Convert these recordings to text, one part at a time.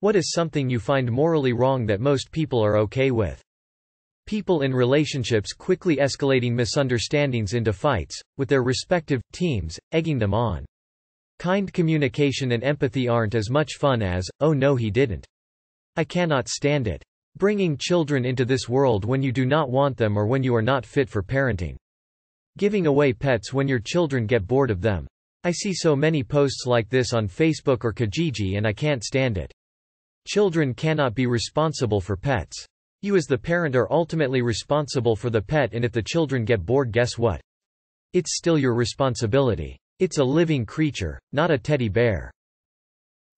What is something you find morally wrong that most people are okay with? People in relationships quickly escalating misunderstandings into fights, with their respective teams, egging them on. Kind communication and empathy aren't as much fun as, oh no he didn't. I cannot stand it. Bringing children into this world when you do not want them or when you are not fit for parenting. Giving away pets when your children get bored of them. I see so many posts like this on Facebook or Kijiji and I can't stand it. Children cannot be responsible for pets. You as the parent are ultimately responsible for the pet and if the children get bored guess what? It's still your responsibility. It's a living creature, not a teddy bear.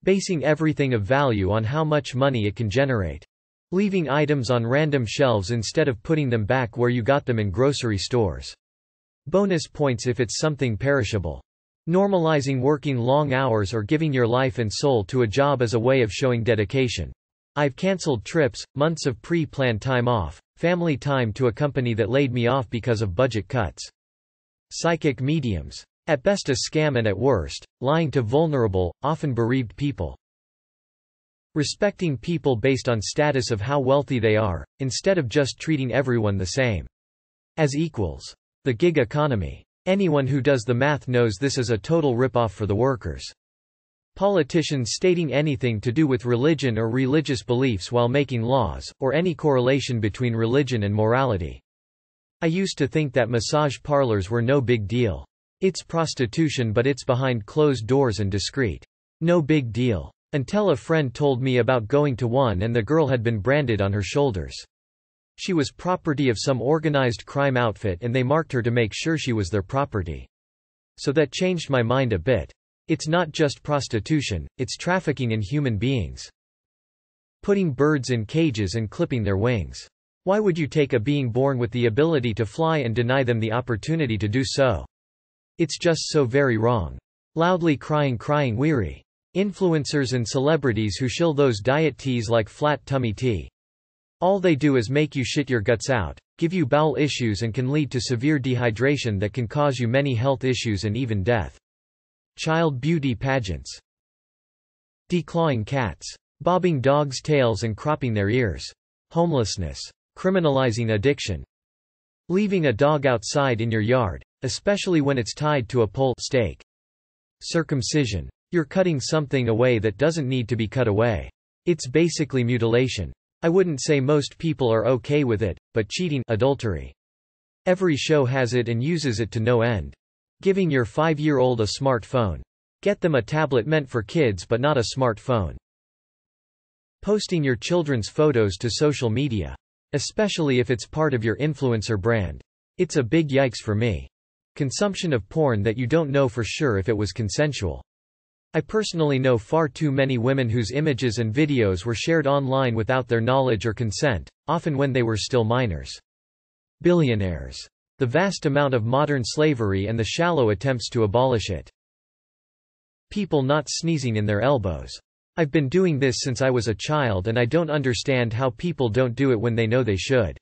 Basing everything of value on how much money it can generate. Leaving items on random shelves instead of putting them back where you got them in grocery stores. Bonus points if it's something perishable. Normalizing working long hours or giving your life and soul to a job as a way of showing dedication. I've cancelled trips, months of pre-planned time off, family time to a company that laid me off because of budget cuts. Psychic mediums. At best a scam and at worst, lying to vulnerable, often bereaved people. Respecting people based on status of how wealthy they are, instead of just treating everyone the same. As equals. The gig economy. Anyone who does the math knows this is a total ripoff for the workers. Politicians stating anything to do with religion or religious beliefs while making laws, or any correlation between religion and morality. I used to think that massage parlors were no big deal. It's prostitution but it's behind closed doors and discreet. No big deal. Until a friend told me about going to one and the girl had been branded on her shoulders. She was property of some organized crime outfit and they marked her to make sure she was their property. So that changed my mind a bit. It's not just prostitution, it's trafficking in human beings. Putting birds in cages and clipping their wings. Why would you take a being born with the ability to fly and deny them the opportunity to do so? It's just so very wrong. Loudly crying crying weary. Influencers and celebrities who shill those diet teas like flat tummy tea. All they do is make you shit your guts out, give you bowel issues and can lead to severe dehydration that can cause you many health issues and even death. Child beauty pageants. Declawing cats. Bobbing dogs' tails and cropping their ears. Homelessness. Criminalizing addiction. Leaving a dog outside in your yard, especially when it's tied to a pole stake. Circumcision. You're cutting something away that doesn't need to be cut away. It's basically mutilation. I wouldn't say most people are okay with it, but cheating adultery. Every show has it and uses it to no end. Giving your five-year-old a smartphone. Get them a tablet meant for kids but not a smartphone. Posting your children's photos to social media. Especially if it's part of your influencer brand. It's a big yikes for me. Consumption of porn that you don't know for sure if it was consensual. I personally know far too many women whose images and videos were shared online without their knowledge or consent, often when they were still minors. Billionaires. The vast amount of modern slavery and the shallow attempts to abolish it. People not sneezing in their elbows. I've been doing this since I was a child and I don't understand how people don't do it when they know they should.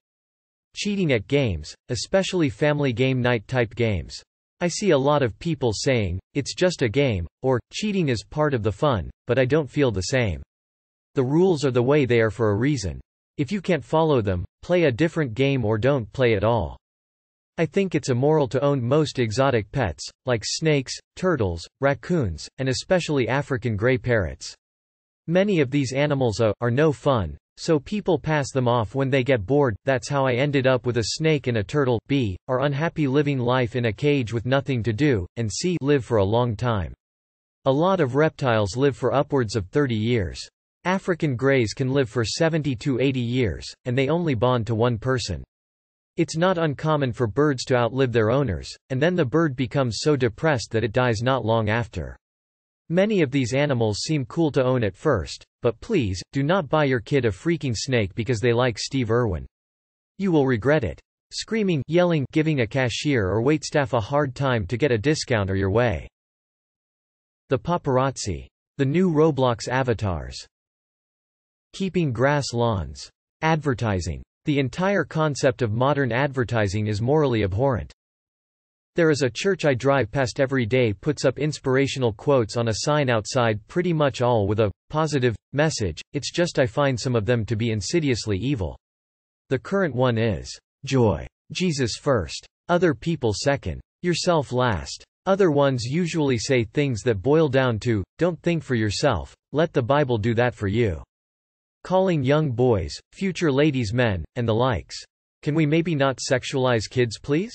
Cheating at games, especially family game night type games. I see a lot of people saying, it's just a game, or, cheating is part of the fun, but I don't feel the same. The rules are the way they are for a reason. If you can't follow them, play a different game or don't play at all. I think it's immoral to own most exotic pets, like snakes, turtles, raccoons, and especially African gray parrots. Many of these animals are, are no fun, so people pass them off when they get bored, that's how I ended up with a snake and a turtle, b, are unhappy living life in a cage with nothing to do, and c, live for a long time. A lot of reptiles live for upwards of 30 years. African greys can live for 70 to 80 years, and they only bond to one person. It's not uncommon for birds to outlive their owners, and then the bird becomes so depressed that it dies not long after. Many of these animals seem cool to own at first, but please, do not buy your kid a freaking snake because they like Steve Irwin. You will regret it. Screaming, yelling, giving a cashier or waitstaff a hard time to get a discount are your way. The paparazzi. The new Roblox avatars. Keeping grass lawns. Advertising. The entire concept of modern advertising is morally abhorrent. There is a church I drive past every day puts up inspirational quotes on a sign outside pretty much all with a positive message, it's just I find some of them to be insidiously evil. The current one is, Joy. Jesus first. Other people second. Yourself last. Other ones usually say things that boil down to, don't think for yourself, let the Bible do that for you. Calling young boys, future ladies men, and the likes. Can we maybe not sexualize kids please?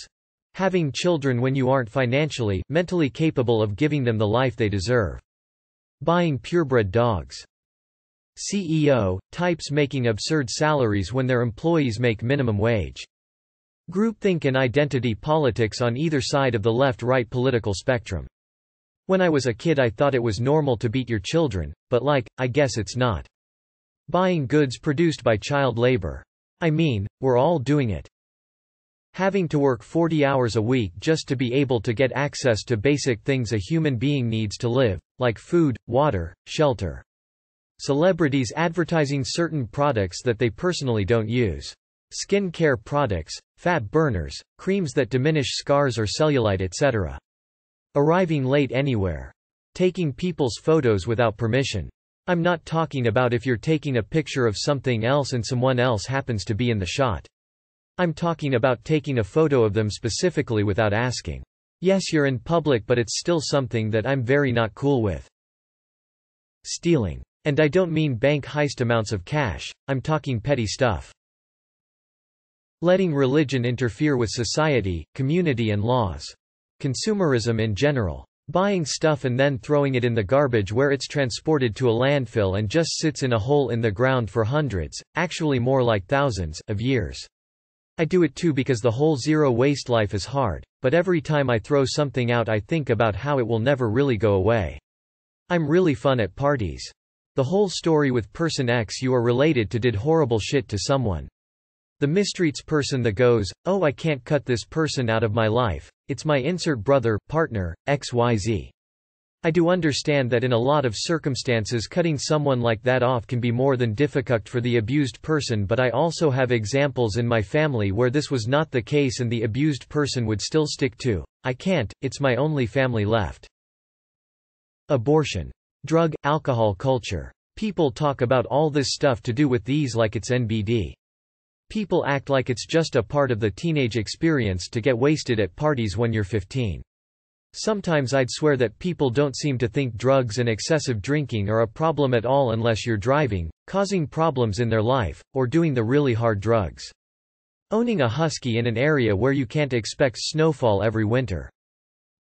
having children when you aren't financially, mentally capable of giving them the life they deserve. Buying purebred dogs. CEO, types making absurd salaries when their employees make minimum wage. Groupthink and identity politics on either side of the left-right political spectrum. When I was a kid I thought it was normal to beat your children, but like, I guess it's not. Buying goods produced by child labor. I mean, we're all doing it having to work 40 hours a week just to be able to get access to basic things a human being needs to live, like food, water, shelter. Celebrities advertising certain products that they personally don't use. Skin care products, fat burners, creams that diminish scars or cellulite etc. Arriving late anywhere. Taking people's photos without permission. I'm not talking about if you're taking a picture of something else and someone else happens to be in the shot. I'm talking about taking a photo of them specifically without asking. Yes you're in public but it's still something that I'm very not cool with. Stealing. And I don't mean bank heist amounts of cash, I'm talking petty stuff. Letting religion interfere with society, community and laws. Consumerism in general. Buying stuff and then throwing it in the garbage where it's transported to a landfill and just sits in a hole in the ground for hundreds, actually more like thousands, of years. I do it too because the whole zero waste life is hard, but every time I throw something out I think about how it will never really go away. I'm really fun at parties. The whole story with person X you are related to did horrible shit to someone. The mistreats person that goes, oh I can't cut this person out of my life, it's my insert brother, partner, XYZ. I do understand that in a lot of circumstances cutting someone like that off can be more than difficult for the abused person but I also have examples in my family where this was not the case and the abused person would still stick to, I can't, it's my only family left. Abortion. Drug, alcohol culture. People talk about all this stuff to do with these like it's NBD. People act like it's just a part of the teenage experience to get wasted at parties when you're 15. Sometimes I'd swear that people don't seem to think drugs and excessive drinking are a problem at all unless you're driving, causing problems in their life, or doing the really hard drugs. Owning a husky in an area where you can't expect snowfall every winter.